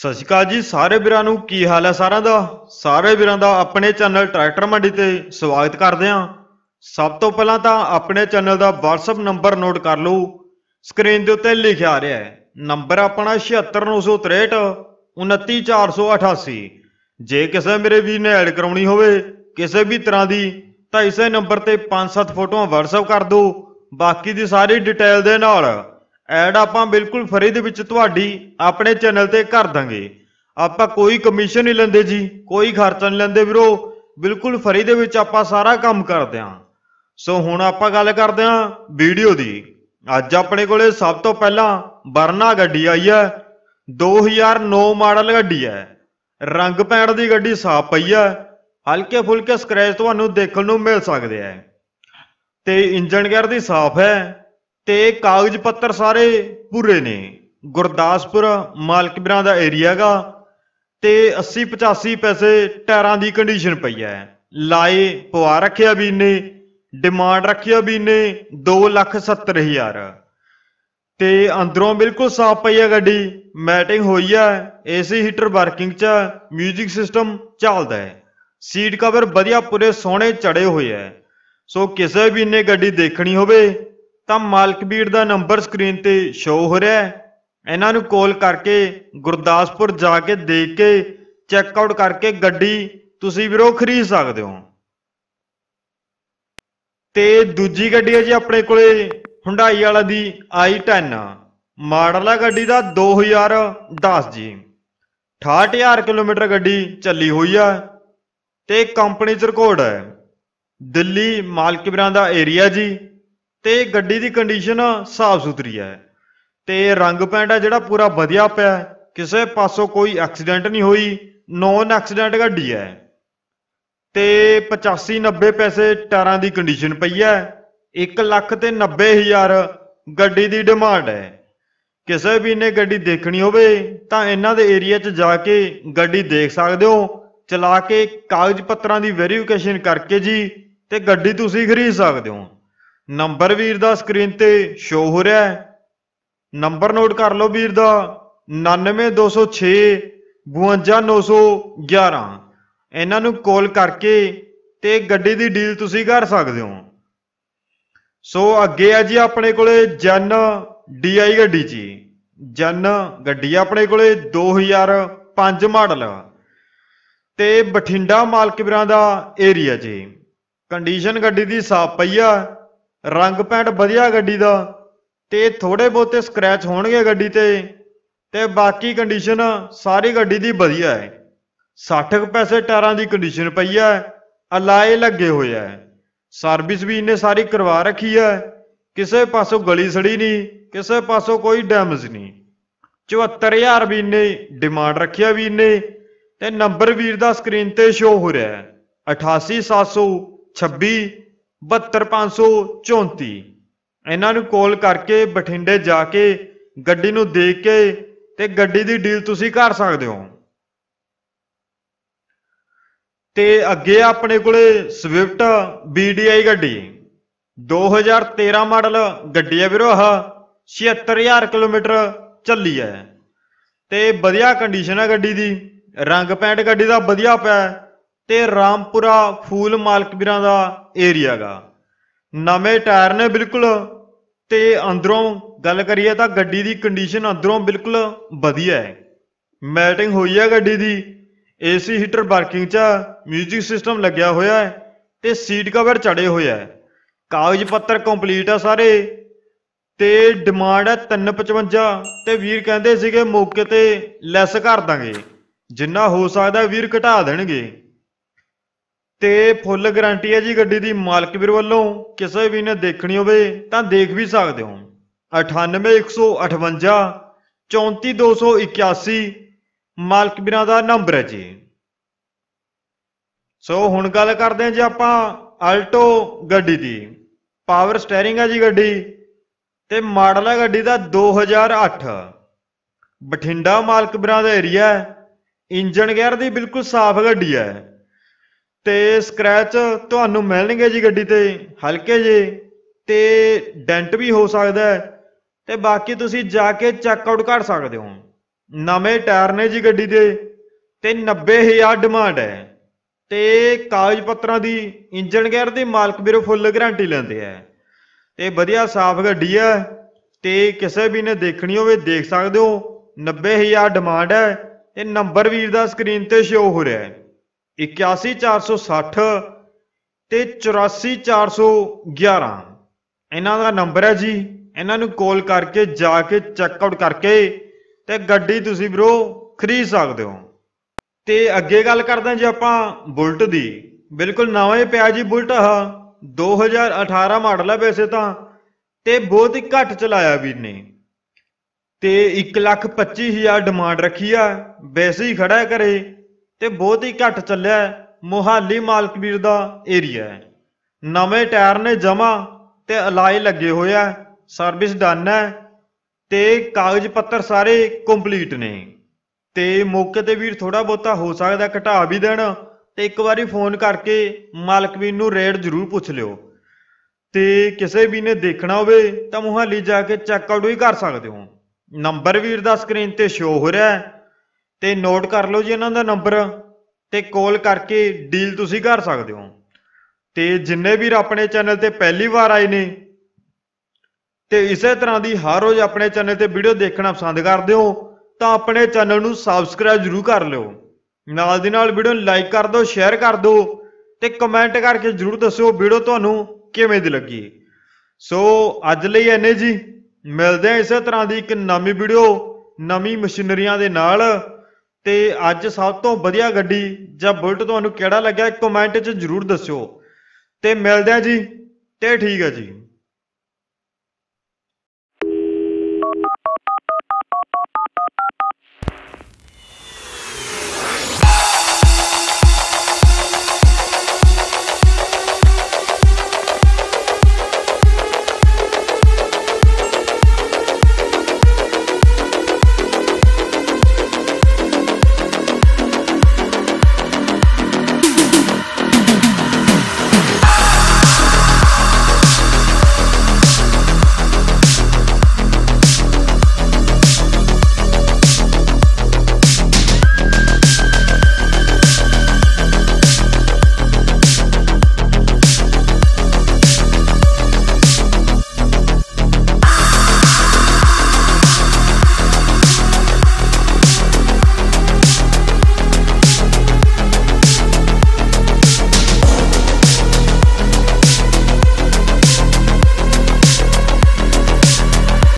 ਸਤਿ ਸ਼੍ਰੀ ਅਕਾਲ ਜੀ ਸਾਰੇ ਵੀਰਾਂ ਨੂੰ ਕੀ ਹਾਲ ਹੈ ਸਾਰਿਆਂ ਦਾ ਸਾਰੇ ਵੀਰਾਂ ਦਾ ਆਪਣੇ ਚੈਨਲ ਟਰੈਕਟਰ ਮੰਡੀ ਤੇ ਸਵਾਗਤ ਕਰਦੇ ਆਂ ਸਭ ਤੋਂ ਪਹਿਲਾਂ ਤਾਂ ਆਪਣੇ ਚੈਨਲ ਦਾ WhatsApp ਨੰਬਰ ਨੋਟ ਕਰ ਲਓ ਸਕਰੀਨ ਦੇ ਉੱਤੇ ਲਿਖਿਆ ਆ ਰਿਹਾ ਹੈ ਨੰਬਰ ਆਪਣਾ 76963 29488 ਜੇ ਕਿਸੇ ਮੇਰੇ ਵੀਰ ਨੇ ਐਡ ਕਰਾਉਣੀ ਹੋਵੇ ਕਿਸੇ ਵੀ ਤਰ੍ਹਾਂ ਦੀ ਤਾਂ ਇਸੇ ਨੰਬਰ ਤੇ 5-7 ਫੋਟੋਆਂ WhatsApp ਕਰ ਦਿਓ ਬਾਕੀ ਦੀ ਸਾਰੀ ਡਿਟੇਲ ਦੇ ਨਾਲ ਐਡ ਆਪਾਂ ਬਿਲਕੁਲ ਫਰੀ ਦੇ ਵਿੱਚ ਤੁਹਾਡੀ ਆਪਣੇ ਚੈਨਲ ਤੇ ਕਰ ਦਾਂਗੇ ਆਪਾਂ ਕੋਈ ਕਮਿਸ਼ਨ ਨਹੀਂ ਲੈਂਦੇ ਜੀ ਕੋਈ ਖਰਚਾ ਨਹੀਂ ਲੈਂਦੇ ਵੀਰੋ ਬਿਲਕੁਲ ਫਰੀ ਦੇ ਵਿੱਚ ਆਪਾਂ ਸਾਰਾ ਕੰਮ ਕਰਦੇ ਹਾਂ ਸੋ ਹੁਣ ਆਪਾਂ ਗੱਲ ਕਰਦੇ ਆਂ ਵੀਡੀਓ ਦੀ ਅੱਜ ਆਪਣੇ ਕੋਲੇ ਸਭ ਤੋਂ ਪਹਿਲਾਂ ਵਰਨਾ ਗੱਡੀ ਆਈ ਹੈ 2009 ਮਾਡਲ ਗੱਡੀ ਹੈ ਰੰਗ ਪੈਂਟ ਦੀ ਗੱਡੀ ਸਾਫ ਪਈ ਹੈ ਹਲਕੇ ਫੁਲਕੇ ਸਕ੍ਰੈਚ ਤੁਹਾਨੂੰ ਦੇਖਣ ਨੂੰ ਮਿਲ ਸਕਦੇ ਆ ਤੇ ਇੰਜਨ ਗੇਅਰ ਦੀ ਸਾਫ ਹੈ ਤੇ ਕਾਗਜ਼ ਪੱਤਰ ਸਾਰੇ ਪੂਰੇ ਨੇ ਗੁਰਦਾਸਪੁਰ ਮਾਲਕਪੁਰਾ ਦਾ ਏਰੀਆਗਾ ਤੇ 80 85 ਪੈਸੇ ਟਾਇਰਾਂ ਦੀ ਕੰਡੀਸ਼ਨ ਪਈ ਹੈ ਲਾਏ ਪਵਾ ਰੱਖਿਆ ਵੀ ਨੇ ਡਿਮਾਂਡ ਰੱਖਿਆ ਵੀ ਨੇ 270000 ਤੇ ਅੰਦਰੋਂ ਬਿਲਕੁਲ ਸਾਫ਼ ਪਈ ਹੈ ਗੱਡੀ ਮੈਟਿੰਗ ਹੋਈ ਹੈ ਏਸੀ ਹੀਟਰ ਵਰਕਿੰਗ 'ਚ ਮਿਊਜ਼ਿਕ ਸਿਸਟਮ ਚੱਲਦਾ ਹੈ ਸੀਟ ਕਵਰ ਵਧੀਆ ਪੂਰੇ ਸੋਹਣੇ ਚੜੇ ਹੋਏ ਹੈ ਸੋ ਕਿਸੇ ਵੀ ਨੇ ਗੱਡੀ ਦੇਖਣੀ ਹੋਵੇ ਤਾਂ ਮਾਲਕ ਦਾ ਨੰਬਰ ਸਕਰੀਨ ਤੇ ਸ਼ੋ ਹੋ ਰਿਹਾ ਹੈ ਇਹਨਾਂ ਨੂੰ ਕਾਲ ਕਰਕੇ ਗੁਰਦਾਸਪੁਰ ਜਾ ਕੇ ਦੇਖ ਕੇ ਚੈੱਕ ਆਊਟ ਕਰਕੇ ਗੱਡੀ ਤੁਸੀਂ ਵੀਰੋ ਖਰੀਦ ਸਕਦੇ ਹੋ ਤੇ ਦੂਜੀ ਗੱਡੀ ਹੈ ਜੀ ਆਪਣੇ ਕੋਲੇ ਹੁੰਡਾਈ ਵਾਲਾ ਦੀ i10 ਮਾਡਲ ਆ ਗੱਡੀ ਦਾ 2010 ਜੀ 68000 ਕਿਲੋਮੀਟਰ ਗੱਡੀ ਚੱਲੀ ਹੋਈ ਆ ਤੇ ਕੰਪਨੀ ਚ ਰਿਕਾਰਡ ਹੈ ਦਿੱਲੀ ਮਾਲਕੀਪੁਰਾਂ ਦਾ ਏਰੀਆ ਜੀ ਤੇ ਗੱਡੀ ਦੀ ਕੰਡੀਸ਼ਨ ਸਾਫ਼ ਸੁਥਰੀ ਹੈ ਤੇ ਰੰਗ ਪੈਂਟ ਹੈ ਜਿਹੜਾ ਪੂਰਾ ਵਧੀਆ ਪਿਆ ਹੈ। ਕਿਸੇ ਪਾਸੋਂ ਕੋਈ ਐਕਸੀਡੈਂਟ ਨਹੀਂ ਹੋਈ ਨੋਨ ਐਕਸੀਡੈਂਟ ਗੱਡੀ ਹੈ ਤੇ 85 90 ਪੈਸੇ ਟਾਇਰਾਂ ਦੀ ਕੰਡੀਸ਼ਨ ਪਈ ਹੈ 1 ਲੱਖ ਤੇ 90 ਹਜ਼ਾਰ ਗੱਡੀ ਦੀ ਡਿਮਾਂਡ ਹੈ ਕਿਸੇ ਵੀ ਨੇ ਗੱਡੀ ਦੇਖਣੀ ਹੋਵੇ ਤਾਂ ਇਹਨਾਂ ਦੇ ਏਰੀਆ 'ਚ ਜਾ ਕੇ ਗੱਡੀ ਦੇਖ ਸਕਦੇ ਹੋ ਚਲਾ ਕੇ ਕਾਗਜ਼ ਪੱਤਰਾਂ ਦੀ ਵੈਰੀਫਿਕੇਸ਼ਨ ਕਰਕੇ ਜੀ ਤੇ ਗੱਡੀ ਤੁਸੀਂ ਖਰੀਦ ਸਕਦੇ ਹੋ ਨੰਬਰ ਵੀਰ ਦਾ ਸਕਰੀਨ ਤੇ ਸ਼ੋ ਹੋ ਰਿਹਾ ਹੈ ਨੰਬਰ ਨੋਟ ਕਰ ਲਓ ਵੀਰ ਦਾ 99206 52911 ਇਹਨਾਂ ਨੂੰ ਕਾਲ ਕਰਕੇ ਤੇ ਗੱਡੀ ਦੀ ਡੀਲ ਤੁਸੀਂ ਕਰ ਸਕਦੇ ਹੋ ਸੋ ਅੱਗੇ ਆ ਜੀ ਆਪਣੇ ਕੋਲੇ ਜਨ ਡੀਆਈ ਗੱਡੀ ਜੀ ਜਨ ਗੱਡੀ ਆਪਣੇ ਕੋਲੇ 2005 ਮਾਡਲ ਤੇ ਬਠਿੰਡਾ ਮਾਲਕਪੁਰਾਂ ਦਾ ਏਰੀਆ ਜੀ ਕੰਡੀਸ਼ਨ ਗੱਡੀ ਦੀ ਸਾਫ ਪਈ ਆ ਰੰਗ ਪੈਂਟ ਵਧੀਆ ਗੱਡੀ ਦਾ ਤੇ ਥੋੜੇ ਬੋਤੇ ਸਕ੍ਰੈਚ ਹੋਣਗੇ ਗੱਡੀ ਤੇ ਤੇ ਬਾਕੀ ਕੰਡੀਸ਼ਨ ਸਾਰੀ ਗੱਡੀ ਦੀ ਵਧੀਆ ਹੈ 60 ਪੈਸੇ ਟਾਇਰਾਂ ਦੀ ਕੰਡੀਸ਼ਨ ਪਈ ਹੈ ਅਲਾਈ ਲੱਗੇ ਹੋਇਆ ਹੈ ਸਰਵਿਸ ਵੀ ਇਹਨੇ ਸਾਰੀ ਕਰਵਾ ਰੱਖੀ ਹੈ ਕਿਸੇ ਪਾਸੋਂ ਗਲੀ ਸੜੀ ਨਹੀਂ ਕਿਸੇ ਪਾਸੋਂ ਕੋਈ ਡੈਮੇਜ ਨਹੀਂ 74000 ਵੀ ਇਹਨੇ ਡਿਮਾਂਡ ਰੱਖਿਆ ਵੀ ਇਹਨੇ ਤੇ ਨੰਬਰ ਵੀਰ ਦਾ ਸਕਰੀਨ ਤੇ ਸ਼ੋ ਹੋ ਰਿਹਾ ਹੈ 88726 72534 ਇਹਨਾਂ ਨੂੰ ਕਾਲ ਕਰਕੇ ਬਠਿੰਡੇ ਜਾ ਕੇ ਗੱਡੀ ਨੂੰ ਦੇਖ ਕੇ ਤੇ ਗੱਡੀ ਦੀ ਡੀਲ ਤੁਸੀਂ ਕਰ ਸਕਦੇ ਹੋ ਤੇ ਅੱਗੇ ਆਪਣੇ ਕੋਲੇ ਸਵਿਫਟ BDI ਗੱਡੀ 2013 ਮਾਡਲ ਗੱਡੀ ਹੈ ਵੀਰੋ ਆਹ 76000 ਕਿਲੋਮੀਟਰ ਚੱਲੀ ਹੈ ਤੇ ਵਧੀਆ ਕੰਡੀਸ਼ਨ ਹੈ ਗੱਡੀ ਦੀ ਰੰਗ ਪੈਂਟ ਗੱਡੀ ਦਾ ਵਧੀਆ ਪਿਆ ਤੇ ਰਾਮਪੁਰਾ ਫੂਲ ਮਾਲਕ ਵੀਰਾਂ ਦਾ ਏਰੀਆਗਾ ਨਵੇਂ ਟਾਇਰ ਨੇ ਬਿਲਕੁਲ ਤੇ ਅੰਦਰੋਂ ਗੱਲ ਕਰੀਏ ਤਾਂ ਗੱਡੀ ਦੀ ਕੰਡੀਸ਼ਨ ਅੰਦਰੋਂ ਬਿਲਕੁਲ ਵਧੀਆ ਹੈ ਮੈਟਿੰਗ ਹੋਈ ਹੈ ਗੱਡੀ ਦੀ ਏਸੀ ਹੀਟਰ ਵਰਕਿੰਗ 'ਚ 뮤직 ਸਿਸਟਮ ਲੱਗਿਆ ਹੋਇਆ ਹੈ ਤੇ ਸੀਟ ਕਵਰ ਚੜੇ ਹੋਇਆ ਹੈ ਕਾਗਜ਼ ਪੱਤਰ ਕੰਪਲੀਟ ਆ ਸਾਰੇ ਤੇ ਡਿਮਾਂਡ ਹੈ 355 ਤੇ ਵੀਰ ਕਹਿੰਦੇ ਸੀਗੇ ਮੌਕੇ ਤੇ ਲੈਸ ਕਰ ਦਾਂਗੇ ਜਿੰਨਾ ਹੋ ਸਕਦਾ ਵੀਰ ਘਟਾ ਦੇਣਗੇ ਤੇ ਫੁੱਲ ਗਾਰੰਟੀ ਹੈ ਜੀ ਗੱਡੀ ਦੀ ਮਾਲਕ ਵੀਰ ਵੱਲੋਂ ਕਿਸੇ ਵੀ ਨੇ ਦੇਖਣੀ ਹੋਵੇ ਤਾਂ ਦੇਖ ਵੀ ਸਕਦੇ ਹੋ 98158 34281 ਮਾਲਕ ਵੀਰਾਂ ਦਾ ਨੰਬਰ ਹੈ ਜੀ ਸੋ ਹੁਣ ਗੱਲ ਕਰਦੇ ਹਾਂ ਜੀ ਆਪਾਂ ਆਲਟੋ ਗੱਡੀ ਦੀ ਪਾਵਰ ਸਟੀering ਹੈ ਜੀ ਗੱਡੀ ਤੇ ਮਾਡਲ ਹੈ ਗੱਡੀ ਦਾ 2008 ਬਠਿੰਡਾ ਮਾਲਕ ਵੀਰਾਂ ਦਾ ਏਰੀਆ ਇੰਜਨ ਗੇਅਰ ਦੀ ਬਿਲਕੁਲ ਸਾਫ਼ ਗੱਡੀ ਹੈ ਤੇ ਸਕ੍ਰੈਚ ਤੁਹਾਨੂੰ ਮਿਲਣਗੇ ਜੀ ਗੱਡੀ ਤੇ ਹਲਕੇ ਜੇ ਤੇ ਡੈਂਟ ਵੀ ਹੋ ਸਕਦਾ ਤੇ ਬਾਕੀ ਤੁਸੀਂ ਜਾ ਕੇ ਚੈੱਕ ਆਊਟ ਕਰ ਸਕਦੇ ਹੋ ਨਵੇਂ ਟਾਇਰ ਨੇ ਜੀ ਗੱਡੀ ਦੇ ਤੇ 90000 ਡਿਮਾਂਡ ਹੈ ਤੇ ਕਾਗਜ਼ ਪੱਤਰਾਂ ਦੀ ਇੰਜਨ ਗੇਅਰ ਦੀ ਮਾਲਕ ਵੀਰੋ ਫੁੱਲ ਗਾਰੰਟੀ ਲੈਂਦੇ ਆ ਤੇ ਵਧੀਆ ਸਾਫ਼ ਗੱਡੀ ਹੈ ਤੇ ਕਿਸੇ ਵੀ ਨੇ ਦੇਖਣੀ ਹੋਵੇ ਦੇਖ ਸਕਦੇ ਹੋ 90000 ਡਿਮਾਂਡ ਹੈ ਤੇ ਨੰਬਰ ਵੀਰ ਦਾ ਸਕਰੀਨ ਤੇ ਸ਼ੋ ਹੋ ਰਿਹਾ ਹੈ 81460 ਤੇ 84411 ਇਹਨਾਂ ਦਾ ਨੰਬਰ ਹੈ ਜੀ ਇਹਨਾਂ ਨੂੰ ਕਾਲ ਕਰਕੇ ਜਾ ਕੇ ਚੈੱਕ ਆਊਟ ਕਰਕੇ ਤੇ ਗੱਡੀ ਤੁਸੀਂ ਵੀਰੋ ਖਰੀਦ ਸਕਦੇ ਹੋ ਤੇ ਅੱਗੇ ਗੱਲ ਕਰਦੇ ਜੇ ਆਪਾਂ ਬੁਲਟ ਦੀ ਬਿਲਕੁਲ ਨਵਾਂ ਹੀ ਪਿਆ ਜੀ ਬੁਲਟ ਆ 2018 ਮਾਡਲ ਹੈ ਵੈਸੇ ਤਾਂ ਤੇ ਬਹੁਤ ਹੀ ਘੱਟ ਚਲਾਇਆ ਵੀਰ ਨੇ ਤੇ 1 ਲੱਖ 25 ਹਜ਼ਾਰ ਡਿਮਾਂਡ ਰੱਖੀ ਆ ਵੈਸੇ ਹੀ ਖੜਾ ਕਰੇ ਤੇ ਬਹੁਤ ਹੀ ਘੱਟ ਚੱਲਿਆ ਮੋਹਾਲੀ ਮਾਲਕਵੀਰ ਦਾ ਏਰੀਆ ਹੈ ਨਵੇਂ ਟਾਇਰ ਨੇ ਜਮਾ ਤੇ ਅਲਾਈ ਲੱਗੇ ਹੋਇਆ ਸਰਵਿਸ ਡਨ ਹੈ ਤੇ ਕਾਗਜ਼ ਪੱਤਰ ਸਾਰੇ ਕੰਪਲੀਟ ਨੇ ਤੇ ਮੌਕੇ ਤੇ ਵੀਰ ਥੋੜਾ ਬੋਤਾ ਹੋ ਸਕਦਾ ਘਟਾ ਵੀ ਦੇਣ ਤੇ ਇੱਕ ਵਾਰੀ ਫੋਨ ਕਰਕੇ ਮਾਲਕਵੀਰ ਨੂੰ ਰੇਟ ਜ਼ਰੂਰ ਪੁੱਛ ਲਿਓ ਤੇ ਕਿਸੇ ਵੀ ਨੇ ਦੇਖਣਾ ਹੋਵੇ ਤਾਂ ਮੁਹਾਲੀ ਜਾ ਕੇ ਚੈੱਕ ਆਊਟ ਵੀ ਕਰ ਸਕਦੇ ਹੋ ਨੰਬਰ ਵੀਰ ਦਾ ਸਕਰੀਨ ਤੇ ਸ਼ੋ ਹੋ ਰਿਹਾ ਹੈ ਤੇ ਨੋਟ ਕਰ ਲਓ ਜੀ ਇਹਨਾਂ ਦਾ ਨੰਬਰ ਤੇ ਕਾਲ ਕਰਕੇ ਡੀਲ ਤੁਸੀਂ ਕਰ ਸਕਦੇ ਹੋ ਤੇ ਜਿੰਨੇ ਵੀਰ ਆਪਣੇ ਚੈਨਲ ਤੇ ਪਹਿਲੀ ਵਾਰ ਆਏ ਨੇ ਤੇ ਇਸੇ ਤਰ੍ਹਾਂ ਦੀ ਹਰ ਰੋਜ਼ ਆਪਣੇ ਚੈਨਲ ਤੇ ਵੀਡੀਓ ਦੇਖਣਾ ਪਸੰਦ ਕਰਦੇ ਹੋ ਤਾਂ ਆਪਣੇ ਚੈਨਲ ਨੂੰ ਸਬਸਕ੍ਰਾਈਬ ਜ਼ਰੂਰ ਕਰ ਲਿਓ ਨਾਲ ਦੀ ਨਾਲ ਵੀਡੀਓ ਨੂੰ ਲਾਈਕ ਕਰ ਦਿਓ ਸ਼ੇਅਰ ਕਰ ਦਿਓ ਤੇ ਕਮੈਂਟ ਕਰਕੇ ਜ਼ਰੂਰ ਦੱਸਿਓ ਵੀਡੀਓ ਤੁਹਾਨੂੰ ਕਿਵੇਂ ਦੀ ਲੱਗੀ ਸੋ ਅੱਜ ਲਈ ਐਨੇ ਜੀ ਮਿਲਦੇ ਆ ਇਸੇ ਤਰ੍ਹਾਂ ਦੀ ਇੱਕ ਨਵੀਂ ਵੀਡੀਓ ਨਵੀਂ ਮਸ਼ੀਨਰੀਆਂ ਦੇ ਨਾਲ ਤੇ ਅੱਜ ਸਭ ਤੋਂ ਵਧੀਆ ਗੱਡੀ ਜਾਂ ਬੁਲਟ ਤੁਹਾਨੂੰ ਕਿਹੜਾ ਲੱਗਿਆ ਕਮੈਂਟ 'ਚ ਜਰੂਰ ਦੱਸਿਓ ਤੇ ਮਿਲਦੇ ਆ ਜੀ ਤੇ ਠੀਕ ਆ ਜੀ